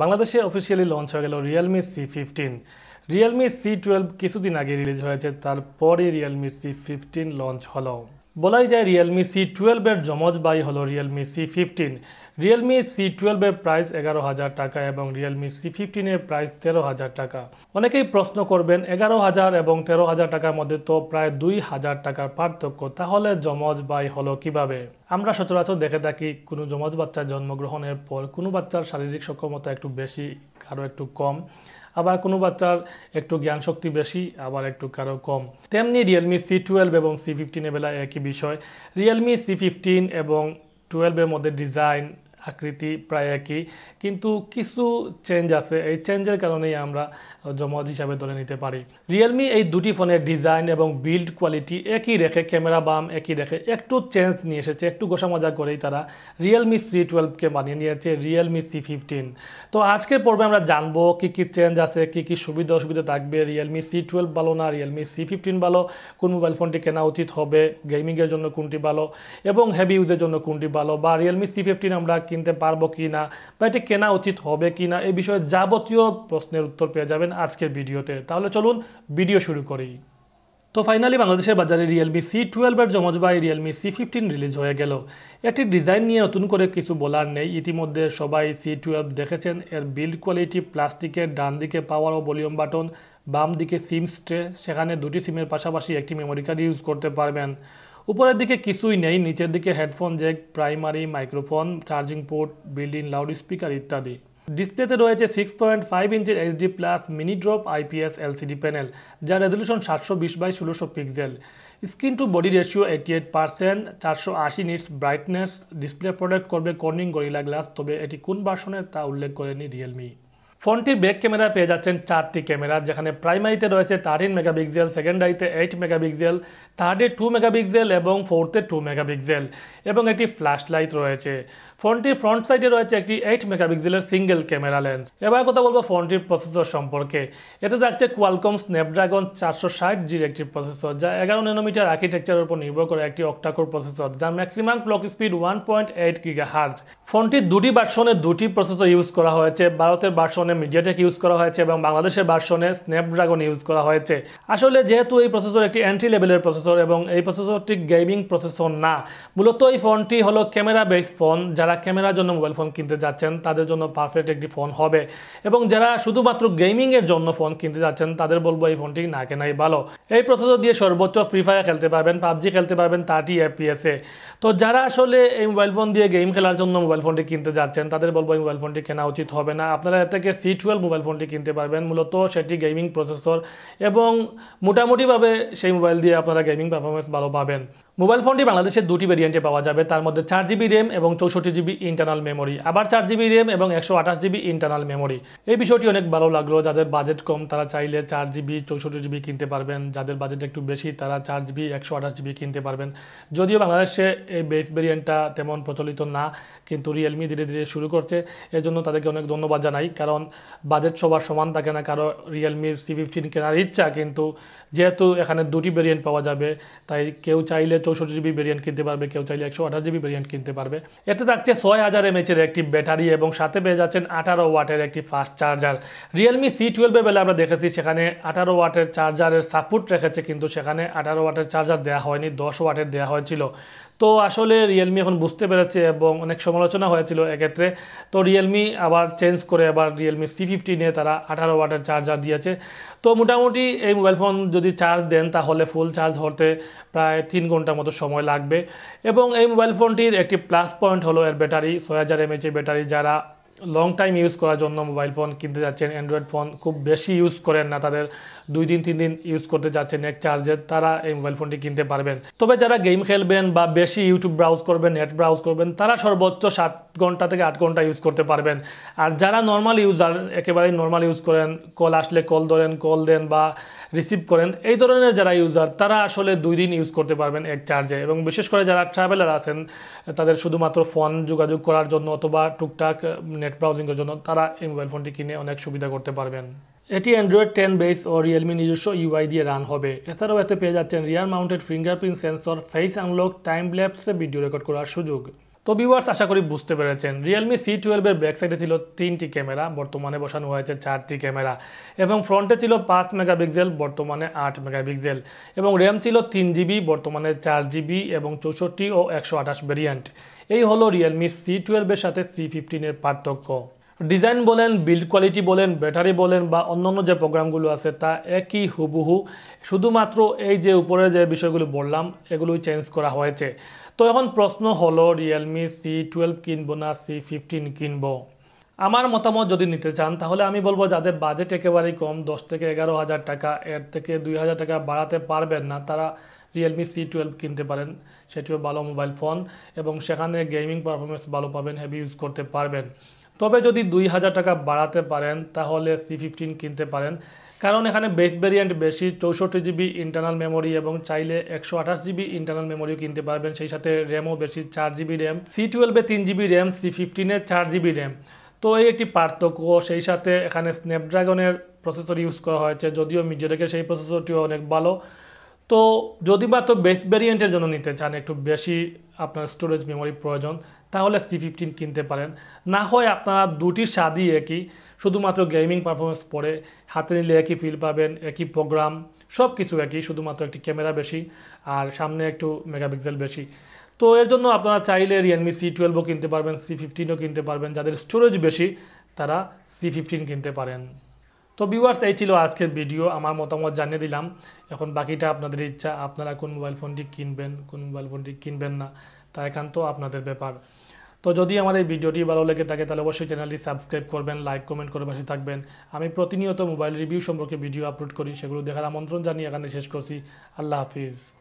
বাংলাদেশে officially launch হয়ে গেল Realme C fifteen Realme C twelve কিছুদিন আগে রিলিজ হয়েছে তারপরে রিয়েলমি সি ফিফটিন লঞ্চ হলো বলাই যায় রিয়েলমি সি টুয়েলভের জমজ বাই হলো Realme C fifteen Realme C টুয়েলভের প্রাইস এগারো হাজার টাকা এবং রিয়েলমি সি ফিফটিনের প্রাইস তেরো হাজার টাকা অনেকেই প্রশ্ন করবেন এগারো হাজার এবং তেরো হাজার টাকার মধ্যে তো প্রায় দুই হাজার টাকার পার্থক্য তাহলে জমজ বাই হলো কিভাবে আমরা সচরাচর দেখে থাকি কোনো জমজ বাচ্চার জন্মগ্রহণের পর কোনো বাচ্চার শারীরিক সক্ষমতা একটু বেশি কারো একটু কম আবার কোনো বাচ্চার একটু জ্ঞান শক্তি বেশি আবার একটু কারো কম তেমনি রিয়েলমি সি টুয়েলভ এবং সি ফিফটিনের বেলায় একই বিষয় রিয়েলমি সি ফিফটিন এবং টুয়েলভের মধ্যে ডিজাইন আকৃতি প্রায় একই কিন্তু কিছু চেঞ্জ আছে এই চেঞ্জের কারণেই আমরা জমজ হিসাবে ধরে নিতে পারি রিয়েলমি এই দুটি ফোনের ডিজাইন এবং বিল্ড কোয়ালিটি একই রেখে ক্যামেরা বাম একই রেখে একটু চেঞ্জ নিয়ে এসেছে একটু গোসা মজা করেই তারা রিয়েলমি সি টুয়েলভকে বানিয়ে নিয়েছে রিয়েলমি সি ফিফটিন তো আজকের পর্বে আমরা জানবো কী কী চেঞ্জ আছে কী কী সুবিধা অসুবিধা থাকবে রিয়েলমি সি টুয়েলভ ভালো না রিয়েলমি সি ফিফটিন ভালো কোন মোবাইল ফোনটি কেনা উচিত হবে গেমিংয়ের জন্য কোনটি ভালো এবং হেভি ইউজের জন্য কোনটি ভালো বা রিয়েলমি সি ফিফটিন আমরা কিনতে পারবো কি না বা এটি কেনা উচিত হবে কি না এই বিষয়ে যাবতীয় প্রশ্নের উত্তর পেয়ে যাবেন আজকের ভিডিওতে তাহলে চলুন ভিডিও শুরু করি তো ফাইনালি বাংলাদেশের বাজারে রিয়েলমি সি টুয়েলভের জমজ বাই রিয়েলমি সি ফিফটিন রিলিজ হয়ে গেল এটির ডিজাইন নিয়ে নতুন করে কিছু বলার নেই ইতিমধ্যে সবাই সি টুয়েলভ দেখেছেন এর বিল্ড কোয়ালিটি প্লাস্টিকের ডান দিকে পাওয়ার ও ভলিউম বাটন বাম দিকে সিম স্ট্রে সেখানে দুটি সিমের পাশাপাশি একটি মেমোরি কার্ড ইউজ করতে পারবেন উপরের দিকে কিছুই নেই নিচের দিকে headphone jack primary microphone charging port built in loud speaker ইত্যাদি ডিসপ্লেতে রয়েছে সিক্স পয়েন্ট ফাইভ ইঞ্চের HD plus mini drop IPS LCD panel যার রেজলিউশন সাতশো বিশ বাই ষোলোশো pixel screen to body ratio eighty eight percent চারশো আশি নিটস ব্রাইটনেস ডিসপ্লে প্রোডাক্ট করবে কর্নিং গরিলা গ্লাস তবে এটি কোন বাসনের তা উল্লেখ করেনি রিয়েলমি ফোনটির ব্যাক ক্যামেরা পেয়ে যাচ্ছেন চারটি ক্যামেরা যেখানে প্রাইমারিতে রয়েছে থার্টিন মেগাপিক্সেল আইতে এইট মেগাপিক্সেল থার্ডে টু মেগাপিক্সেল এবং ফোর্থে টু মেগাপিক্সেল এবং একটি ফ্ল্যাশ লাইট রয়েছে ফোনটি ফ্রন্ট সাইডে রয়েছে একটি এইট মেগাপিক্সেলের সিঙ্গেল ক্যামেরা লেন্স এবার কথা বলবো ফোনটির প্রসেসর সম্পর্কে এতে থাকছে কোয়ালকম স্ন্যাপড্রাগন চারশো ষাট জির একটি প্রসেসর যা এগারো ন্যানোমিটার আর্কিটেকচারের উপর নির্ভর করে একটি অক্টাকোর প্রসেসর যার maximum clock speed one point eight gigahertz ফোনটির দুটি ভার্সনে দুটি প্রসেসর ইউজ করা হয়েছে ভারতের ভার্সন ভার্সনে মিডিয়াটেক ইউজ করা হয়েছে এবং বাংলাদেশের ভার্সনে স্ন্যাপড্রাগন ইউজ করা হয়েছে আসলে যেহেতু এই প্রসেসর একটি এন্ট্রি লেভেলের প্রসেসর এবং এই প্রসেসরটি গেমিং প্রসেসর না মূলত এই ফোনটি হলো ক্যামেরা বেসড ফোন যারা ক্যামেরার জন্য মোবাইল ফোন কিনতে যাচ্ছেন তাদের জন্য পারফেক্ট একটি ফোন হবে এবং যারা শুধুমাত্র গেমিংয়ের জন্য ফোন কিনতে যাচ্ছেন তাদের বলবো এই ফোনটি না কেনাই ভালো এই প্রসেসর দিয়ে সর্বোচ্চ ফ্রি ফায়ার খেলতে পারবেন পাবজি খেলতে পারবেন থার্টি এফপিএসে তো যারা আসলে এই মোবাইল ফোন দিয়ে গেম খেলার জন্য মোবাইল ফোনটি কিনতে যাচ্ছেন তাদের বলবো এই মোবাইল ফোনটি কেনা উচিত হবে না আপনারা এর থেকে সি টুয়েলভ মোবাইল ফোনটি কিনতে পারবেন মূলত সেটি গেমিং প্রসেসর এবং মোটামুটিভাবে সেই মোবাইল দিয়ে আপনারা গেমিং পারফরমেন্স ভালো পাবেন মোবাইল ফোনটি বাংলাদেশের দুটি ভেরিয়েন্টে পাওয়া যাবে তার মধ্যে চার জিবি র্যাম এবং চৌষট্টি জিবি ইন্টারনাল মেমোরি আবার চার জিবি র্যাম এবং একশো আঠাশ জিবি ইন্টারনাল মেমোরি এই বিষয়টি অনেক ভালো লাগলো যাদের বাজেট কম তারা চাইলে চার জিবি চৌষট্টি জিবি কিনতে পারবেন যাদের বাজেট একটু বেশি তারা চার জিবি একশো আঠাশ জিবি কিনতে পারবেন যদিও বাংলাদেশে এই বেস ভেরিয়েন্টটা তেমন প্রচলিত না কিন্তু রিয়েলমি ধীরে ধীরে শুরু করছে এর জন্য তাদেরকে অনেক ধন্যবাদ জানাই কারণ বাজেট সবার সমান থাকে না কারো রিয়েলমি সি ফিফটিন কেনার ইচ্ছা কিন্তু যেহেতু এখানে দুটি ভেরিয়েন্ট পাওয়া যাবে তাই কেউ চাইলে চৌষট্টি জিবি ভেরিয়েন্ট কিনতে পারবে কেউ চাইলে একশো আঠাশ জিবি ভেরিয়েন্ট কিনতে পারবে এতে থাকছে ছয় হাজার এমএচের একটি ব্যাটারি এবং সাথে পেয়ে যাচ্ছেন আঠারো ওয়াটের একটি ফাস্ট চার্জার রিয়েলমি সি টুয়েলভে বেলা আমরা দেখেছি সেখানে আঠারো ওয়াটের চার্জারের সাপোর্ট রেখেছে কিন্তু সেখানে আঠারো ওয়াটের চার্জার দেওয়া হয়নি দশ ওয়াটের দেওয়া হয়েছিল তো আসলে রিয়েলমি এখন বুঝতে পেরেছে এবং অনেক সমালোচনা হয়েছিল এক্ষেত্রে তো রিয়েলমি আবার চেঞ্জ করে আবার রিয়েলমি সি ফিফটিনে তারা আঠারো ওয়াটের চার্জার দিয়েছে তো মোটামুটি এই মোবাইল ফোন যদি চার্জ দেন তাহলে ফুল চার্জ হতে প্রায় তিন ঘন্টার মতো সময় লাগবে এবং এই মোবাইল ফোনটির একটি প্লাস পয়েন্ট হলো এর ব্যাটারি ছয় হাজার এমএচের ব্যাটারি যারা লং টাইম ইউজ করার জন্য মোবাইল ফোন কিনতে যাচ্ছেন অ্যান্ড্রয়েড ফোন খুব বেশি ইউজ করেন না তাদের দুই দিন তিন দিন ইউজ করতে যাচ্ছেন এক চার্জে তারা এই মোবাইল ফোনটি কিনতে পারবেন তবে যারা গেম খেলবেন বা বেশি ইউটিউব ব্রাউজ করবেন নেট ব্রাউজ করবেন তারা সর্বোচ্চ সাত ঘন্টা থেকে আট ঘন্টা ইউজ করতে পারবেন আর যারা নর্মাল ইউজার একেবারেই নর্মাল ইউজ করেন কল আসলে কল ধরেন কল দেন বা রিসিভ করেন এই ধরনের যারা ইউজার তারা আসলে দুই দিন ইউজ করতে পারবেন এক চার্জে এবং বিশেষ করে যারা ট্রাভেলার আছেন তাদের শুধুমাত্র ফোন যোগাযোগ করার জন্য অথবা টুকটাক নেট ব্রাউজিংয়ের জন্য তারা এই মোবাইল ফোনটি কিনে অনেক সুবিধা করতে পারবেন এটি অ্যান্ড্রয়েড টেন বেস ও রিয়েলমি নিজস্ব ইউআই দিয়ে রান হবে এছাড়াও এতে পেয়ে যাচ্ছেন rear mounted fingerprint sensor face unlock time ল্যাপসে ভিডিও রেকর্ড করার সুযোগ তো ভিউয়ার্স আশা করি বুঝতে পেরেছেন রিয়েলমি সি টুয়েলভের ব্যাকসাইডে ছিল তিনটি ক্যামেরা বর্তমানে বসানো হয়েছে চারটি ক্যামেরা এবং ফ্রন্টে ছিল পাঁচ মেগাপিক্সেল বর্তমানে আট মেগাপিক্সেল এবং র্যাম ছিল তিন জিবি বর্তমানে চার জিবি এবং চৌষট্টি ও একশো আঠাশ ভেরিয়েন্ট এই হলো রিয়েলমি সি টুয়েলভের সাথে সি ফিফটিনের পার্থক্য ডিজাইন বলেন বিল্ড কোয়ালিটি বলেন ব্যাটারি বলেন বা অন্যান্য যে প্রোগ্রামগুলো আছে তা একই হুবহু শুধুমাত্র এই যে উপরে যে বিষয়গুলো বললাম এগুলোই চেঞ্জ করা হয়েছে তো এখন প্রশ্ন হলো রিয়েলমি সি টুয়েলভ কিনবো না সি ফিফটিন কিনবো আমার মতামত যদি নিতে চান তাহলে আমি বলবো যাদের বাজেট একেবারেই কম দশ থেকে এগারো হাজার টাকা এর থেকে দুই হাজার টাকা বাড়াতে পারবেন না তারা রিয়েলমি সি টুয়েলভ কিনতে পারেন সেটিও ভালো মোবাইল ফোন এবং সেখানে গেমিং পারফরমেন্স ভালো পাবেন হেভি ইউজ করতে পারবেন তবে যদি দুই হাজার টাকা বাড়াতে পারেন তাহলে সি ফিফটিন কিনতে পারেন কারণ এখানে বেস ভ্যারিয়েন্ট বেশি চৌষট্টি জিবি ইন্টারনাল মেমোরি এবং চাইলে একশো আঠাশ জিবি ইন্টারনাল মেমোরিও কিনতে পারবেন সেই সাথে র্যামও বেশি চার জিবি র্যাম সি টুয়েলভে তিন জিবি র্যাম সি ফিফটিনে চার জিবি র্যাম তো এই একটি পার্থক্য সেই সাথে এখানে স্ন্যাপড্রাগনের প্রসেসর ইউজ করা হয়েছে যদিও মিজোরেকের সেই প্রসেসরটিও অনেক ভালো তো যদি বা তো বেস ভ্যারিয়েন্টের জন্য নিতে চান একটু বেশি আপনার স্টোরেজ মেমোরি প্রয়োজন তাহলে টি ফিফটিন কিনতে পারেন না হয় আপনারা দুটি স্বাদই একই শুধুমাত্র গেমিং পারফরমেন্স পড়ে হাতে নিলে একই ফিল পাবেন একই প্রোগ্রাম সব কিছু একই শুধুমাত্র একটি ক্যামেরা বেশি আর সামনে একটু মেগাপিক্সেল বেশি তো এর জন্য আপনারা চাইলে রিয়েলমি সি টুয়েলভও কিনতে পারবেন সি ফিফটিনও কিনতে পারবেন যাদের স্টোরেজ বেশি তারা সি ফিফটিন কিনতে পারেন তো ভিউয়ার্স এই ছিল আজকের ভিডিও আমার মতামত জানিয়ে দিলাম এখন বাকিটা আপনাদের ইচ্ছা আপনারা কোন মোবাইল ফোনটি কিনবেন কোন মোবাইল ফোনটি কিনবেন না তা তো আপনাদের ব্যাপার তো যদি আমার এই ভিডিওটি ভালো লেগে থাকে তাহলে অবশ্যই চ্যানেলটি সাবস্ক্রাইব করবেন লাইক কমেন্ট করে পাশে থাকবেন আমি প্রতিনিয়ত মোবাইল রিভিউ সম্পর্কে ভিডিও আপলোড করি সেগুলো দেখার আমন্ত্রণ জানিয়ে এখানে শেষ করছি আল্লাহ হাফিজ